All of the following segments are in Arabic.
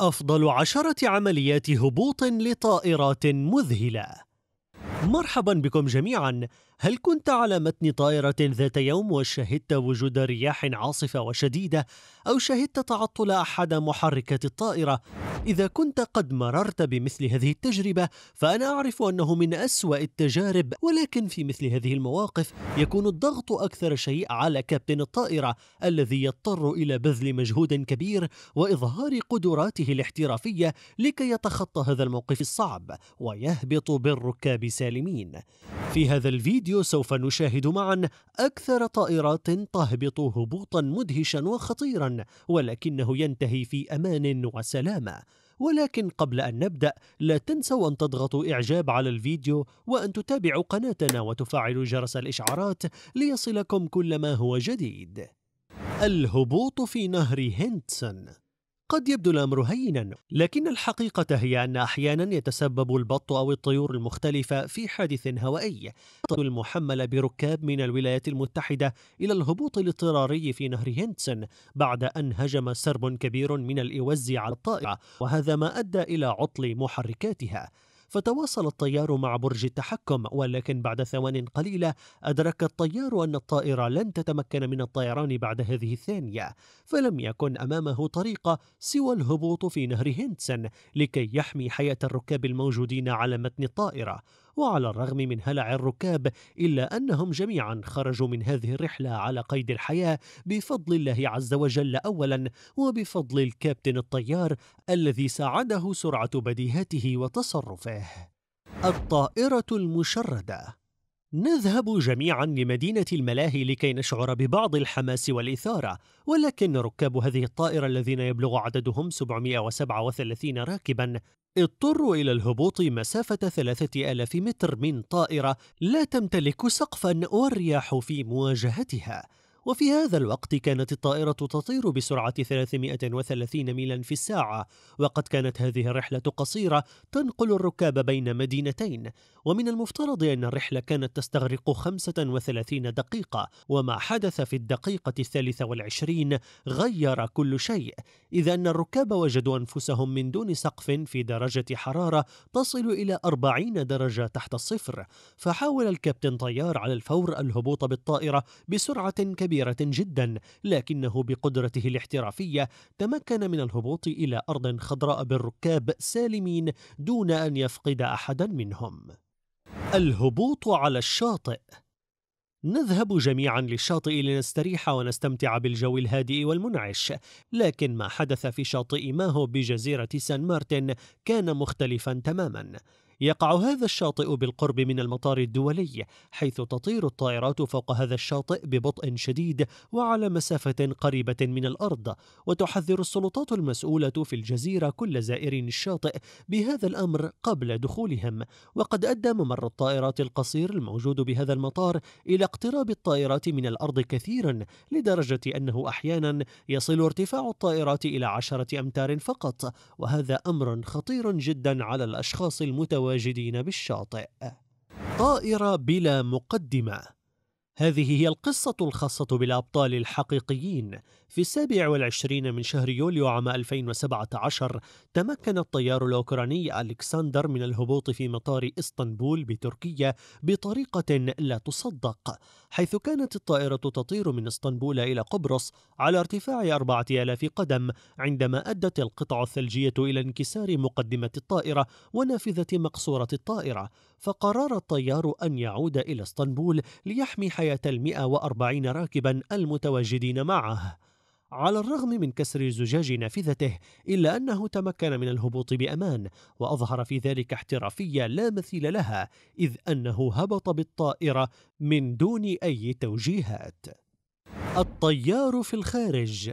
أفضل عشرة عمليات هبوط لطائرات مذهلة مرحبا بكم جميعا هل كنت على متن طائرة ذات يوم وشهدت وجود رياح عاصفة وشديدة أو شهدت تعطل أحد محركات الطائرة إذا كنت قد مررت بمثل هذه التجربة فأنا أعرف أنه من أسوأ التجارب ولكن في مثل هذه المواقف يكون الضغط أكثر شيء على كابتن الطائرة الذي يضطر إلى بذل مجهود كبير وإظهار قدراته الاحترافية لكي يتخطى هذا الموقف الصعب ويهبط بالركاب سالما العالمين في هذا الفيديو سوف نشاهد معا أكثر طائرات تهبط هبوطا مدهشا وخطيرا ولكنه ينتهي في أمان وسلامة ولكن قبل أن نبدأ لا تنسوا أن تضغطوا إعجاب على الفيديو وأن تتابعوا قناتنا وتفعلوا جرس الإشعارات ليصلكم كل ما هو جديد الهبوط في نهر هنتسون قد يبدو الامر هينا لكن الحقيقه هي ان احيانا يتسبب البط او الطيور المختلفه في حادث هوائي المحمله بركاب من الولايات المتحده الى الهبوط الاضطراري في نهر هينتسن بعد ان هجم سرب كبير من الاوز على الطائره وهذا ما ادى الى عطل محركاتها فتواصل الطيار مع برج التحكم ولكن بعد ثوان قليلة أدرك الطيار أن الطائرة لن تتمكن من الطيران بعد هذه الثانية فلم يكن أمامه طريقة سوى الهبوط في نهر هندسن لكي يحمي حياة الركاب الموجودين على متن الطائرة وعلى الرغم من هلع الركاب إلا أنهم جميعا خرجوا من هذه الرحلة على قيد الحياة بفضل الله عز وجل أولا وبفضل الكابتن الطيار الذي ساعده سرعة بديهته وتصرفه الطائرة المشردة نذهب جميعا لمدينة الملاهي لكي نشعر ببعض الحماس والإثارة ولكن ركاب هذه الطائرة الذين يبلغ عددهم 737 راكبا اضطروا إلى الهبوط مسافة ثلاثة آلاف متر من طائرة لا تمتلك سقفا والرياح في مواجهتها وفي هذا الوقت كانت الطائرة تطير بسرعة 330 ميلا في الساعة وقد كانت هذه الرحلة قصيرة تنقل الركاب بين مدينتين ومن المفترض أن الرحلة كانت تستغرق 35 دقيقة وما حدث في الدقيقة الثالثة والعشرين غير كل شيء إذ أن الركاب وجدوا أنفسهم من دون سقف في درجة حرارة تصل إلى 40 درجة تحت الصفر فحاول الكابتن طيار على الفور الهبوط بالطائرة بسرعة كبيرة كبيرة جدا لكنه بقدرته الاحترافية تمكن من الهبوط إلى أرض خضراء بالركاب سالمين دون أن يفقد أحدا منهم الهبوط على الشاطئ نذهب جميعا للشاطئ لنستريح ونستمتع بالجو الهادئ والمنعش لكن ما حدث في شاطئ ماهو بجزيرة سان مارتن كان مختلفا تماما يقع هذا الشاطئ بالقرب من المطار الدولي حيث تطير الطائرات فوق هذا الشاطئ ببطء شديد وعلى مسافة قريبة من الأرض وتحذر السلطات المسؤولة في الجزيرة كل زائرين الشاطئ بهذا الأمر قبل دخولهم وقد أدى ممر الطائرات القصير الموجود بهذا المطار إلى اقتراب الطائرات من الأرض كثيرا لدرجة أنه أحيانا يصل ارتفاع الطائرات إلى عشرة أمتار فقط وهذا أمر خطير جدا على الأشخاص المتواجدين المتواجدين بالشاطئ طائرة بلا مقدمة هذه هي القصة الخاصة بالأبطال الحقيقيين في السابع والعشرين من شهر يوليو عام 2017 تمكن الطيار الأوكراني ألكسندر من الهبوط في مطار إسطنبول بتركيا بطريقة لا تصدق حيث كانت الطائرة تطير من إسطنبول إلى قبرص على ارتفاع 4000 قدم عندما أدت القطع الثلجية إلى انكسار مقدمة الطائرة ونافذة مقصورة الطائرة فقرر الطيار أن يعود إلى إسطنبول ليحمي حياته رعاية المئة وأربعين راكبا المتواجدين معه على الرغم من كسر زجاج نافذته إلا أنه تمكن من الهبوط بأمان وأظهر في ذلك احترافية لا مثيل لها إذ أنه هبط بالطائرة من دون أي توجيهات الطيار في الخارج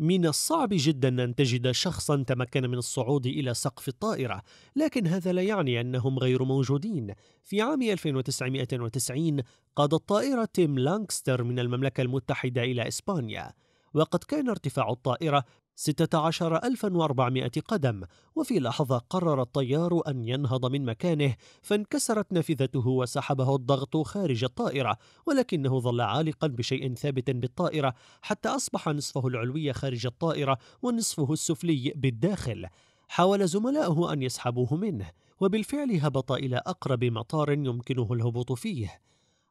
من الصعب جدا أن تجد شخصا تمكن من الصعود إلى سقف الطائرة لكن هذا لا يعني أنهم غير موجودين في عام 1990 قادت طائرة تيم لانكستر من المملكة المتحدة إلى إسبانيا وقد كان ارتفاع الطائرة 16400 قدم وفي لحظة قرر الطيار أن ينهض من مكانه فانكسرت نافذته وسحبه الضغط خارج الطائرة ولكنه ظل عالقا بشيء ثابت بالطائرة حتى أصبح نصفه العلوي خارج الطائرة ونصفه السفلي بالداخل حاول زملاؤه أن يسحبوه منه وبالفعل هبط إلى أقرب مطار يمكنه الهبوط فيه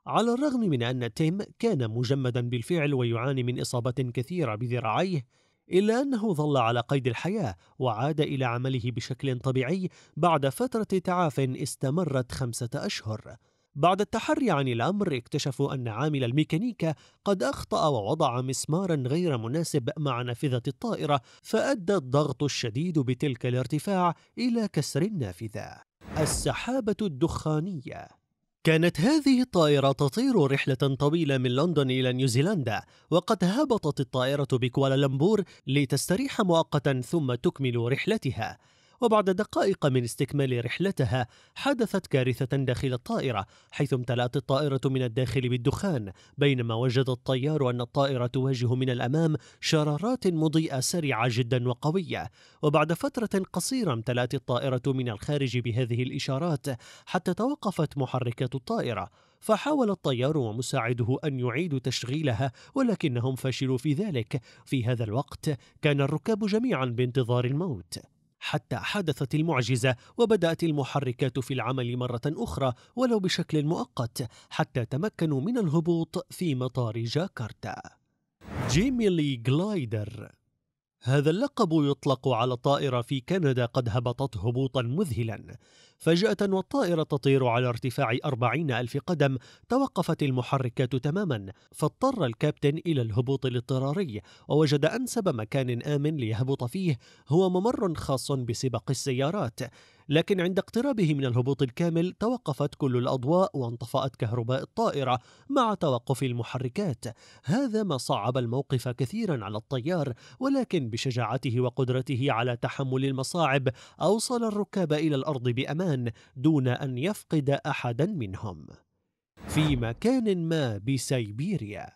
على الرغم من أن تيم كان مجمدا بالفعل ويعاني من إصابة كثيرة بذراعيه إلا أنه ظل على قيد الحياة وعاد إلى عمله بشكل طبيعي بعد فترة تعاف استمرت خمسة أشهر بعد التحري عن الأمر اكتشفوا أن عامل الميكانيكا قد أخطأ ووضع مسمارا غير مناسب مع نافذة الطائرة فأدى الضغط الشديد بتلك الارتفاع إلى كسر النافذة السحابة الدخانية كانت هذه الطائرة تطير رحلة طويلة من لندن إلى نيوزيلندا وقد هبطت الطائرة بكوالالمبور لتستريح مؤقتا ثم تكمل رحلتها وبعد دقائق من استكمال رحلتها حدثت كارثة داخل الطائرة حيث امتلأت الطائرة من الداخل بالدخان بينما وجد الطيار أن الطائرة تواجه من الأمام شرارات مضيئة سريعة جدا وقوية وبعد فترة قصيرة امتلأت الطائرة من الخارج بهذه الإشارات حتى توقفت محركات الطائرة فحاول الطيار ومساعده أن يعيدوا تشغيلها ولكنهم فشلوا في ذلك في هذا الوقت كان الركاب جميعا بانتظار الموت حتى حدثت المعجزة وبدأت المحركات في العمل مرة أخرى ولو بشكل مؤقت حتى تمكنوا من الهبوط في مطار جاكرتا جيميلي جلايدر هذا اللقب يطلق على طائرة في كندا قد هبطت هبوطا مذهلا فجأة والطائرة تطير على ارتفاع أربعين ألف قدم توقفت المحركات تماما فاضطر الكابتن إلى الهبوط الاضطراري ووجد أنسب مكان آمن ليهبط فيه هو ممر خاص بسباق السيارات لكن عند اقترابه من الهبوط الكامل توقفت كل الأضواء وانطفأت كهرباء الطائرة مع توقف المحركات هذا ما صعب الموقف كثيرا على الطيار ولكن بشجاعته وقدرته على تحمل المصاعب أوصل الركاب إلى الأرض بأمان الإنسان دون أن يفقد أحدا منهم في مكان ما بسيبيريا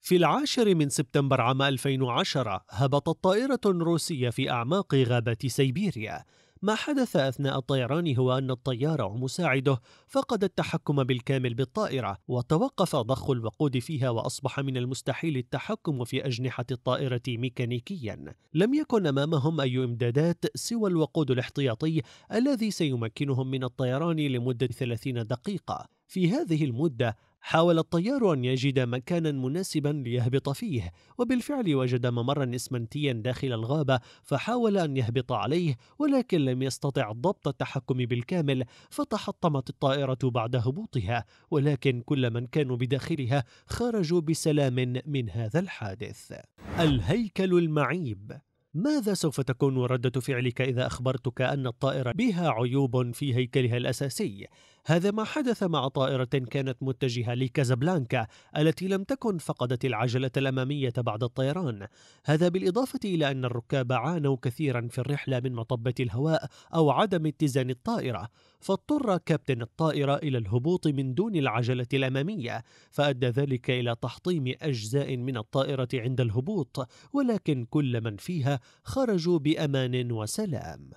في العاشر من سبتمبر عام 2010 هبطت طائرة روسية في أعماق غابة سيبيريا ما حدث أثناء الطيران هو أن الطيار ومساعده فقد التحكم بالكامل بالطائرة وتوقف ضخ الوقود فيها وأصبح من المستحيل التحكم في أجنحة الطائرة ميكانيكيا لم يكن أمامهم أي إمدادات سوى الوقود الاحتياطي الذي سيمكنهم من الطيران لمدة 30 دقيقة في هذه المدة حاول الطيار أن يجد مكانا مناسبا ليهبط فيه وبالفعل وجد ممرا إسمنتيا داخل الغابة فحاول أن يهبط عليه ولكن لم يستطع ضبط التحكم بالكامل فتحطمت الطائرة بعد هبوطها ولكن كل من كانوا بداخلها خرجوا بسلام من هذا الحادث الهيكل المعيب ماذا سوف تكون ردة فعلك إذا أخبرتك أن الطائرة بها عيوب في هيكلها الأساسي؟ هذا ما حدث مع طائرة كانت متجهة لكازابلانكا التي لم تكن فقدت العجلة الأمامية بعد الطيران هذا بالإضافة إلى أن الركاب عانوا كثيرا في الرحلة من مطبة الهواء أو عدم اتزان الطائرة فاضطر كابتن الطائرة إلى الهبوط من دون العجلة الأمامية فأدى ذلك إلى تحطيم أجزاء من الطائرة عند الهبوط ولكن كل من فيها خرجوا بأمان وسلام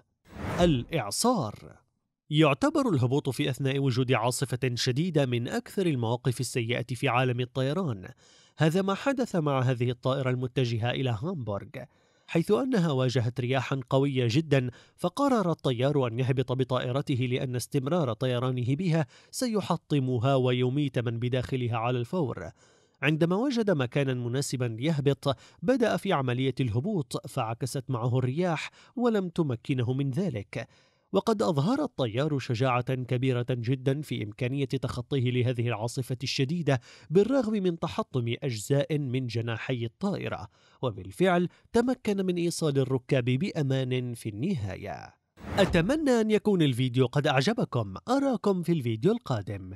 الإعصار يعتبر الهبوط في أثناء وجود عاصفة شديدة من أكثر المواقف السيئة في عالم الطيران هذا ما حدث مع هذه الطائرة المتجهة إلى هامبورغ حيث أنها واجهت رياحا قوية جدا فقرر الطيار أن يهبط بطائرته لأن استمرار طيرانه بها سيحطمها ويميت من بداخلها على الفور عندما وجد مكانا مناسبا ليهبط بدأ في عملية الهبوط فعكست معه الرياح ولم تمكنه من ذلك وقد أظهر الطيار شجاعة كبيرة جدا في إمكانية تخطيه لهذه العاصفة الشديدة بالرغم من تحطم أجزاء من جناحي الطائرة وبالفعل تمكن من إيصال الركاب بأمان في النهاية أتمنى أن يكون الفيديو قد أعجبكم أراكم في الفيديو القادم